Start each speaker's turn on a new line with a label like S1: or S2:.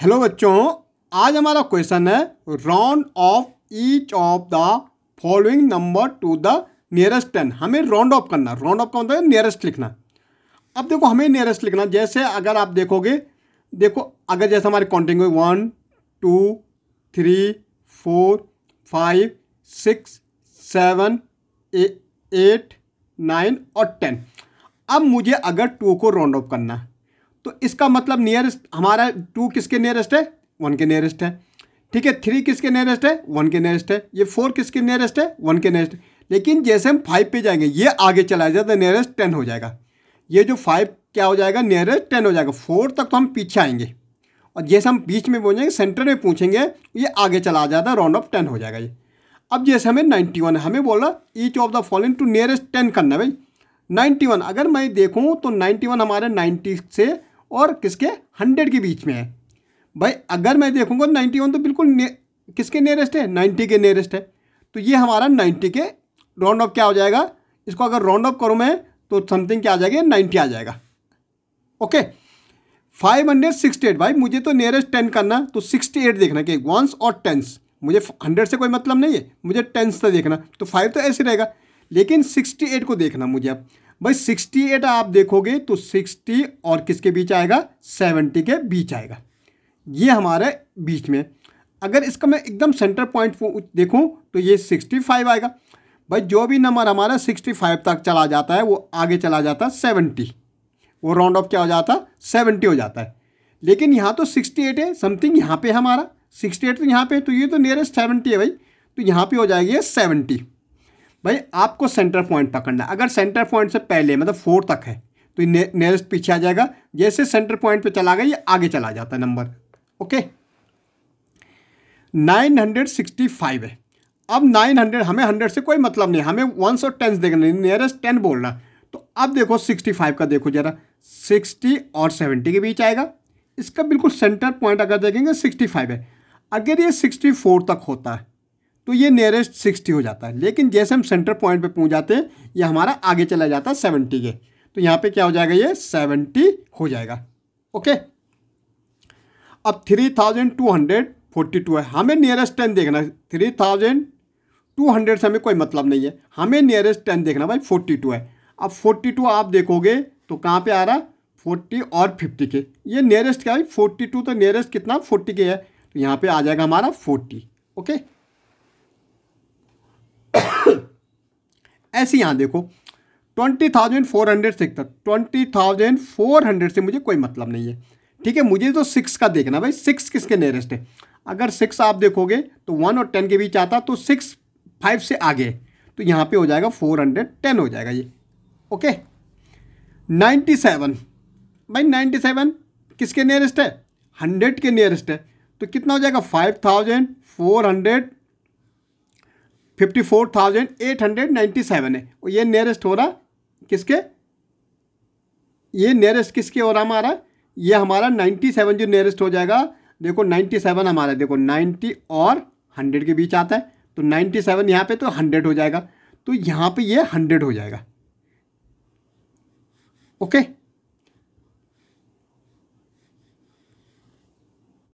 S1: Hello बच्चों आज हमारा क्वेश्चन है round off each of the following number to the nearest ten हमें राउंड ऑफ करना राउंड ऑफ का मतलब नियरेस्ट लिखना अब देखो हमें नियरेस्ट लिखना जैसे अगर आप देखोगे देखो अगर जैसे हमारे काउंटिंग हुई one two three four five six seven eight nine और टेन अब मुझे अगर टू को राउंड ऑफ करना है तो इसका मतलब नियरेस्ट हमारा टू किसके नियरेस्ट है वन के नियरेस्ट है ठीक है थ्री किसके नियरेस्ट है वन के नियरेस्ट है ये फोर किसके नियरेस्ट है वन के नियरेस्ट लेकिन जैसे हम फाइव पे जाएंगे ये आगे चला जाए तो नियरेस्ट टेन हो जाएगा ये जो फाइव क्या हो जाएगा नियरेस्ट टेन हो जाएगा फोर तक तो हम पीछे आएंगे और जैसे हम बीच में पहुँचेंगे सेंटर में पूछेंगे ये आगे चला जाता है राउंड ऑफ टेन हो जाएगा ये अब जैसे हमें नाइन्टी वन है हमें रहा each of the following to nearest ten करना है भाई नाइन्टी वन अगर मैं देखूँ तो नाइन्टी वन हमारे नाइन्टी से और किसके हंड्रेड के बीच में है भाई अगर मैं देखूँगा तो नाइन्टी वन तो बिल्कुल ने, किसके नियरेस्ट है नाइन्टी के नियरेस्ट है तो ये हमारा नाइन्टी के राउंड ऑफ क्या हो जाएगा इसको अगर राउंड ऑफ करूँ मैं तो समथिंग क्या आ जाएगा नाइन्टी आ जाएगा okay five hundred sixty eight भाई मुझे तो नियरेस्ट टेन करना तो सिक्सटी एट देखना कि वंस और टेंस मुझे हंड्रेड से कोई मतलब नहीं है मुझे टेंस से देखना तो फाइव तो ऐसे रहेगा लेकिन सिक्सटी एट को देखना मुझे अब भाई सिक्सटी एट आप देखोगे तो सिक्सटी और किसके बीच आएगा सेवेंटी के बीच आएगा ये हमारे बीच में अगर इसका मैं एकदम सेंटर पॉइंट देखूँ तो ये सिक्सटी फाइव आएगा भाई जो भी नंबर हमारा सिक्सटी फाइव तक चला जाता है वो आगे चला जाता है सेवेंटी वो राउंड ऑफ क्या हो जाता है सेवेंटी हो जाता है लेकिन यहाँ तो सिक्सटी एट है समथिंग यहाँ पे हमारा सिक्सटी एट तो यहाँ पे तो ये तो नियरेस्ट सेवेंटी है भाई तो यहाँ पे हो जाएगी सेवेंटी भाई आपको सेंटर पॉइंट पकड़ना है अगर सेंटर पॉइंट से पहले मतलब फोर तक है तो नेरेस्ट पीछे आ जाएगा जैसे सेंटर पॉइंट पे चला गया ये आगे चला जाता है number okay nine hundred sixty five है अब नाइन हंड्रेड हमें हंड्रेड से कोई मतलब नहीं हमें वंस और टेंस देखना नहीं नियरेस्ट टेन बोल रहा तो अब देखो सिक्सटी फाइव का देखो जरा सिक्सटी और सेवेंटी के बीच आएगा इसका बिल्कुल सेंटर पॉइंट अगर देखेंगे सिक्सटी फाइव है अगर ये सिक्सटी फोर तक होता है तो ये नियरेस्ट सिक्सटी हो जाता है लेकिन जैसे हम सेंटर पॉइंट पर पहुँच जाते हैं ये हमारा आगे चला जाता है सेवेंटी के तो यहाँ पर क्या हो जाएगा ये सेवेंटी हो जाएगा ओके अब three thousand two hundred forty two है हमें नियरेस्ट टेन देखना थ्री थाउजेंड टू हंड्रेड से हमें कोई मतलब नहीं है हमें नियरेस्ट टेन देखना भाई फोर्टी टू है अब फोर्टी टू आप देखोगे तो कहाँ पे आ रहा है फोर्टी और फिफ्टी के ये नियरेस्ट क्या है फोर्टी टू तो नियरेस्ट कितना फोर्टी के है तो यहाँ पे आ जाएगा हमारा फोर्टी ओके ऐसे यहाँ देखो ट्वेंटी थाउजेंड फोर हंड्रेड से तक ट्वेंटी थाउजेंड फोर हंड्रेड से मुझे कोई मतलब नहीं है ठीक है मुझे तो सिक्स का देखना भाई सिक्स किसके नियरेस्ट है अगर सिक्स आप देखोगे तो वन और टेन के बीच आता तो सिक्स फाइव से आगे तो यहाँ पे हो जाएगा फोर हंड्रेड टेन हो जाएगा ये ओके नाइन्टी सेवन भाई नाइन्टी सेवन किसके नियरेस्ट है हंड्रेड के नियरेस्ट है तो कितना हो जाएगा five thousand four hundred fifty four thousand eight hundred ninety seven है और ये नियरेस्ट हो रहा किसके ये नियरेस्ट किसके हो रहा हमारा ये हमारा नाइन्टी सेवन जो नियरेस्ट हो जाएगा देखो नाइन्टी सेवन हमारा देखो नाइन्टी और हंड्रेड के बीच आता है तो नाइन्टी सेवन यहाँ पर तो हंड्रेड हो जाएगा तो यहाँ पर यह हंड्रेड हो जाएगा ओके okay?